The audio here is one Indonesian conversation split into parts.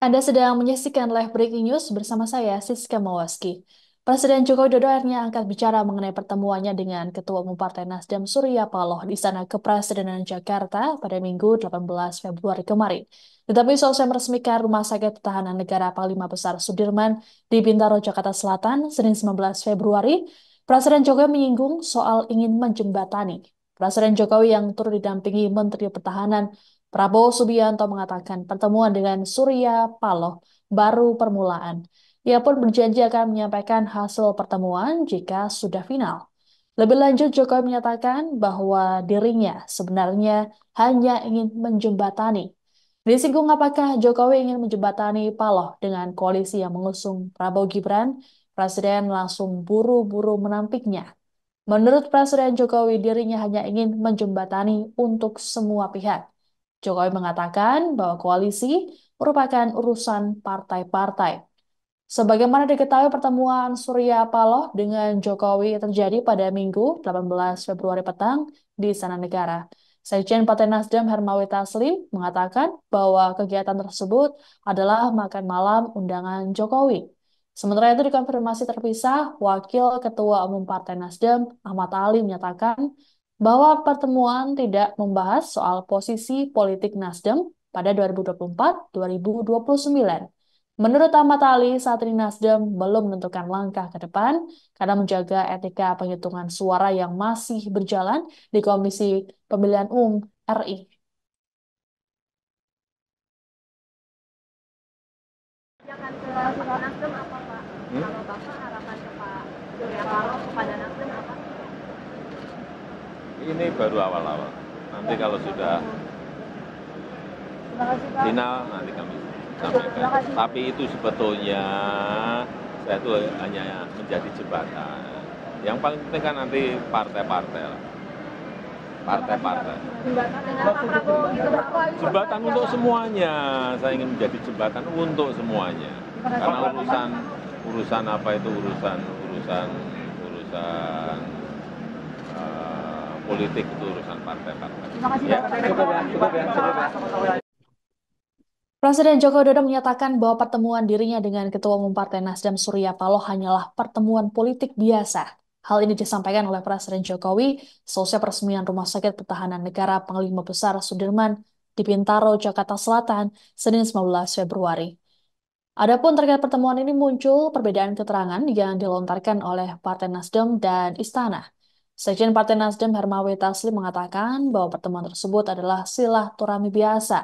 Anda sedang menyaksikan live breaking news bersama saya, Siska Mawaski. Presiden Joko Widodo akhirnya angkat bicara mengenai pertemuannya dengan Ketua Umum Partai Nasdem Surya Paloh di Istana Kepresidenan Jakarta pada Minggu 18 Februari kemarin. Tetapi selesai meresmikan Rumah Sakit Pertahanan Negara Panglima Besar Sudirman di Bintaro, Jakarta Selatan, Senin 19 Februari, Presiden Jokowi menyinggung soal ingin menjembatani Presiden Jokowi yang turut didampingi Menteri Pertahanan Prabowo Subianto mengatakan pertemuan dengan Surya Paloh baru permulaan. Ia pun berjanji akan menyampaikan hasil pertemuan jika sudah final. Lebih lanjut, Jokowi menyatakan bahwa dirinya sebenarnya hanya ingin menjembatani. Disinggung apakah Jokowi ingin menjembatani Paloh dengan koalisi yang mengusung Prabowo Gibran, Presiden langsung buru-buru menampiknya. Menurut Presiden Jokowi, dirinya hanya ingin menjembatani untuk semua pihak. Jokowi mengatakan bahwa koalisi merupakan urusan partai-partai. Sebagaimana diketahui pertemuan Surya Paloh dengan Jokowi terjadi pada Minggu 18 Februari petang di Istana Negara. Sekjen Partai Nasdem Hermawi Taslim mengatakan bahwa kegiatan tersebut adalah makan malam undangan Jokowi. Sementara itu dikonfirmasi terpisah, Wakil Ketua Umum Partai Nasdem Ahmad Ali menyatakan bahwa pertemuan tidak membahas soal posisi politik Nasdem pada 2024-2029. Menurut Ahmad Ali, saat ini Nasdem belum menentukan langkah ke depan karena menjaga etika penghitungan suara yang masih berjalan di Komisi Pemilihan Umum RI. hmm? ini baru awal-awal. Nanti kalau sudah final, nanti kami sampaikan. Tapi itu sebetulnya saya itu hanya menjadi jembatan. Yang paling penting kan nanti partai-partai lah. Partai-partai. Jembatan gitu, untuk semuanya. Saya ingin menjadi jembatan untuk semuanya. Karena urusan urusan apa itu urusan urusan urusan uh, politik itu urusan partai partai. Ya, ya, ya, Presiden Joko Widodo menyatakan bahwa pertemuan dirinya dengan Ketua Umum Partai Nasdem Surya Paloh hanyalah pertemuan politik biasa. Hal ini disampaikan oleh Presiden Jokowi selesai peresmian Rumah Sakit Pertahanan Negara Panglima Besar Sudirman di Pintaro, Jakarta Selatan, Senin 19 Februari. Adapun terkait pertemuan ini muncul perbedaan keterangan yang dilontarkan oleh Partai Nasdem dan Istana. Sekjen Partai Nasdem Hermawi Taslim mengatakan bahwa pertemuan tersebut adalah silaturahmi biasa.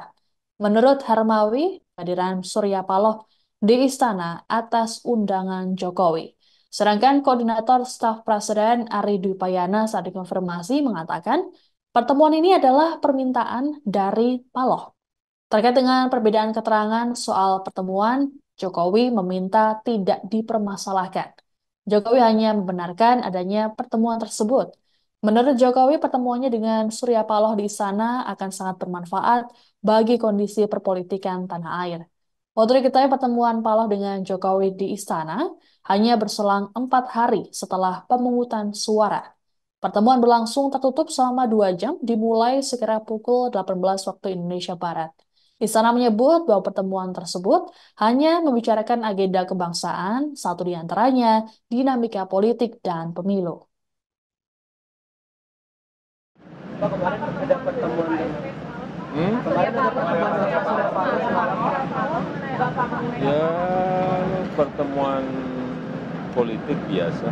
Menurut Hermawi, kehadiran Surya Paloh di istana atas undangan Jokowi. Sedangkan koordinator staf presiden Ari Dwi Payana saat dikonfirmasi mengatakan pertemuan ini adalah permintaan dari Paloh. Terkait dengan perbedaan keterangan soal pertemuan, Jokowi meminta tidak dipermasalahkan. Jokowi hanya membenarkan adanya pertemuan tersebut. Menurut Jokowi, pertemuannya dengan Surya Paloh di istana akan sangat bermanfaat bagi kondisi perpolitikan tanah air. Waktu kita pertemuan Paloh dengan Jokowi di istana hanya berselang empat hari setelah pemungutan suara. Pertemuan berlangsung tertutup selama dua jam dimulai sekitar pukul 18 waktu Indonesia Barat. Istana menyebut bahwa pertemuan tersebut hanya membicarakan agenda kebangsaan, satu di antaranya dinamika politik dan pemilu. Pak, kemarin ada pertemuan hmm? ya pertemuan politik biasa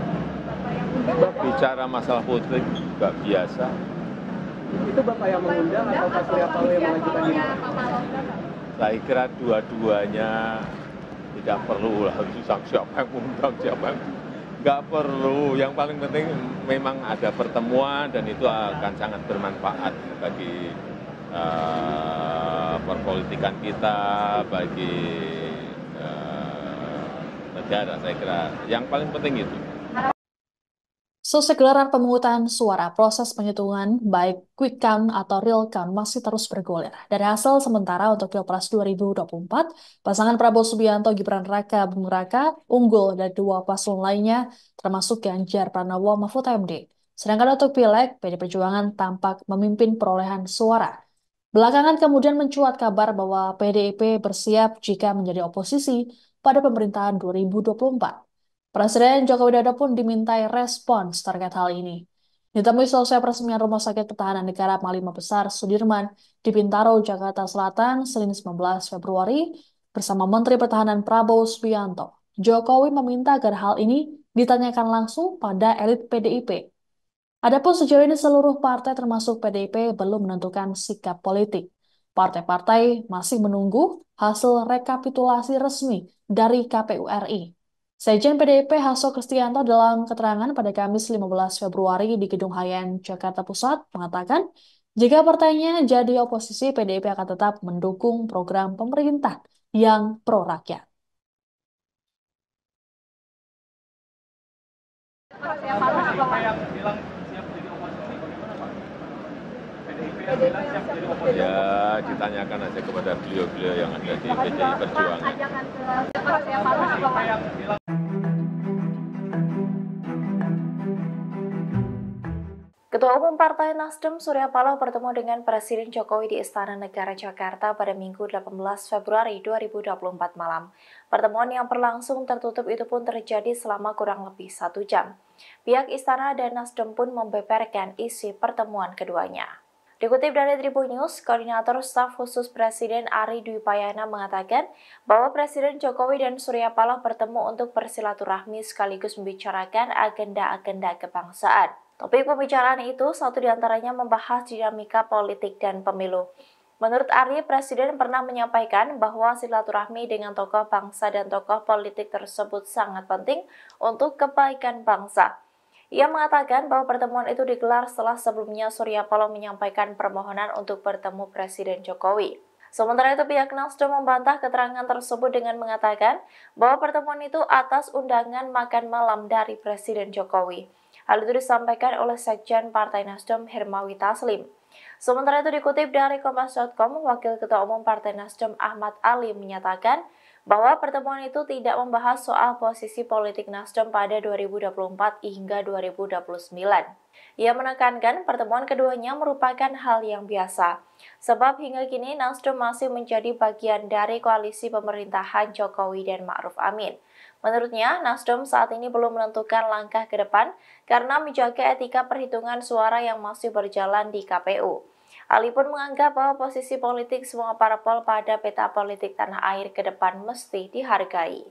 bicara masalah politik juga biasa itu Bapak yang mengundang atau Pak Surya Paloh yang mengajukan ini? Saya kira dua-duanya tidak perlu lah susah siapa yang mengundang siapa yang nggak perlu yang paling penting memang ada pertemuan dan itu akan sangat bermanfaat bagi uh, perpolitikan kita bagi uh, negara saya kira yang paling penting itu Sesegelaran pemungutan suara, proses penghitungan baik quick count atau real count masih terus bergulir. Dari hasil sementara untuk Pilpres 2024, pasangan Prabowo Subianto Gibran Raka Bung Raka unggul dari dua paslon lainnya, termasuk Ganjar Pranowo Mahfud MD. Sedangkan untuk Pileg, PD Perjuangan tampak memimpin perolehan suara. Belakangan kemudian mencuat kabar bahwa PDIP bersiap jika menjadi oposisi pada pemerintahan 2024. Presiden Joko Widodo pun dimintai respons terkait hal ini. Ditemui selesai peresmian Rumah Sakit Pertahanan Negara Malima Besar Sudirman di Bintaro, Jakarta Selatan, Senin 19 Februari, bersama Menteri Pertahanan Prabowo Subianto. Jokowi meminta agar hal ini ditanyakan langsung pada elit PDIP. Adapun sejauh ini seluruh partai termasuk PDIP belum menentukan sikap politik. Partai-partai masih menunggu hasil rekapitulasi resmi dari KPU RI. Sekjen PDIP Hasso Kristianto dalam keterangan pada Kamis 15 Februari di Gedung Hayan Jakarta Pusat mengatakan, jika pertanyaannya jadi oposisi, PDIP akan tetap mendukung program pemerintah yang pro rakyat. Ya, ditanyakan aja kepada beliau-beliau yang ada di PDI Perjuangan. Ketua Umum Partai Nasdem Surya Paloh bertemu dengan Presiden Jokowi di Istana Negara Jakarta pada Minggu 18 Februari 2024 malam. Pertemuan yang berlangsung tertutup itu pun terjadi selama kurang lebih satu jam. Pihak Istana dan Nasdem pun membeberkan isi pertemuan keduanya. Dikutip dari Tribun News, Koordinator Staf Khusus Presiden Ari Dwi Payana mengatakan bahwa Presiden Jokowi dan Surya Paloh bertemu untuk bersilaturahmi sekaligus membicarakan agenda-agenda kebangsaan. Topik pembicaraan itu satu diantaranya membahas dinamika politik dan pemilu. Menurut Ari, Presiden pernah menyampaikan bahwa silaturahmi dengan tokoh bangsa dan tokoh politik tersebut sangat penting untuk kebaikan bangsa. Ia mengatakan bahwa pertemuan itu digelar setelah sebelumnya Surya Paloh menyampaikan permohonan untuk bertemu Presiden Jokowi. Sementara itu pihak Nasdem membantah keterangan tersebut dengan mengatakan bahwa pertemuan itu atas undangan makan malam dari Presiden Jokowi. Hal itu disampaikan oleh Sekjen Partai Nasdem Hermawi Taslim. Sementara itu dikutip dari Kompas.com, Wakil Ketua Umum Partai Nasdem Ahmad Ali menyatakan bahwa pertemuan itu tidak membahas soal posisi politik Nasdem pada 2024 hingga 2029. Ia menekankan pertemuan keduanya merupakan hal yang biasa, sebab hingga kini Nasdem masih menjadi bagian dari koalisi pemerintahan Jokowi dan Ma'ruf Amin. Menurutnya, Nasdem saat ini belum menentukan langkah ke depan karena menjaga etika perhitungan suara yang masih berjalan di KPU. Ali pun menganggap bahwa posisi politik semua parpol pada peta politik tanah air ke depan mesti dihargai.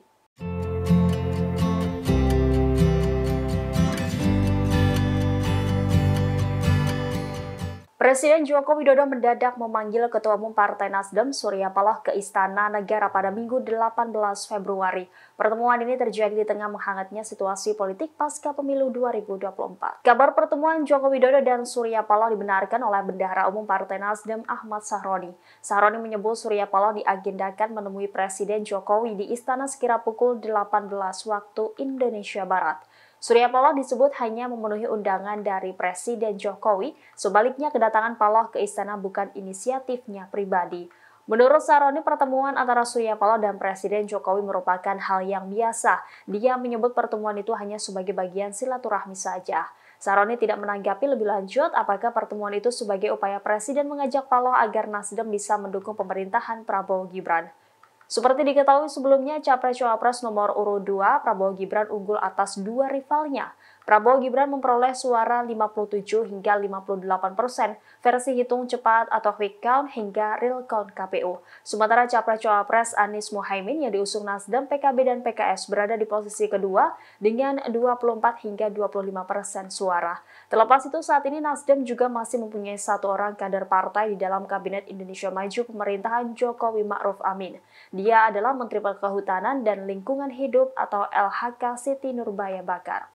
Presiden Joko Widodo mendadak memanggil Ketua Umum Partai Nasdem Surya Paloh ke Istana Negara pada Minggu 18 Februari. Pertemuan ini terjadi di tengah menghangatnya situasi politik pasca pemilu 2024. Kabar pertemuan Joko Widodo dan Surya Paloh dibenarkan oleh Bendahara Umum Partai Nasdem Ahmad Sahroni. Sahroni menyebut Surya Paloh diagendakan menemui Presiden Jokowi di istana sekira pukul 18 waktu Indonesia Barat. Surya Paloh disebut hanya memenuhi undangan dari Presiden Jokowi, sebaliknya kedatangan Paloh ke istana bukan inisiatifnya pribadi. Menurut Saroni, pertemuan antara Surya Paloh dan Presiden Jokowi merupakan hal yang biasa. Dia menyebut pertemuan itu hanya sebagai bagian silaturahmi saja. Saroni tidak menanggapi lebih lanjut apakah pertemuan itu sebagai upaya Presiden mengajak Paloh agar Nasdem bisa mendukung pemerintahan Prabowo Gibran. Seperti diketahui sebelumnya, Capres Cawapres nomor urut 2 Prabowo Gibran unggul atas dua rivalnya, Prabowo Gibran memperoleh suara 57 hingga 58 persen versi hitung cepat atau quick count hingga real count KPU. Sementara Capres-Cawapres Anies Muhaimin yang diusung Nasdem, PKB, dan PKS berada di posisi kedua dengan 24 hingga 25 persen suara. Terlepas itu saat ini Nasdem juga masih mempunyai satu orang kader partai di dalam Kabinet Indonesia Maju pemerintahan Jokowi Ma'ruf Amin. Dia adalah Menteri Perkehutanan dan Lingkungan Hidup atau LHK Siti Nurbaya Bakar.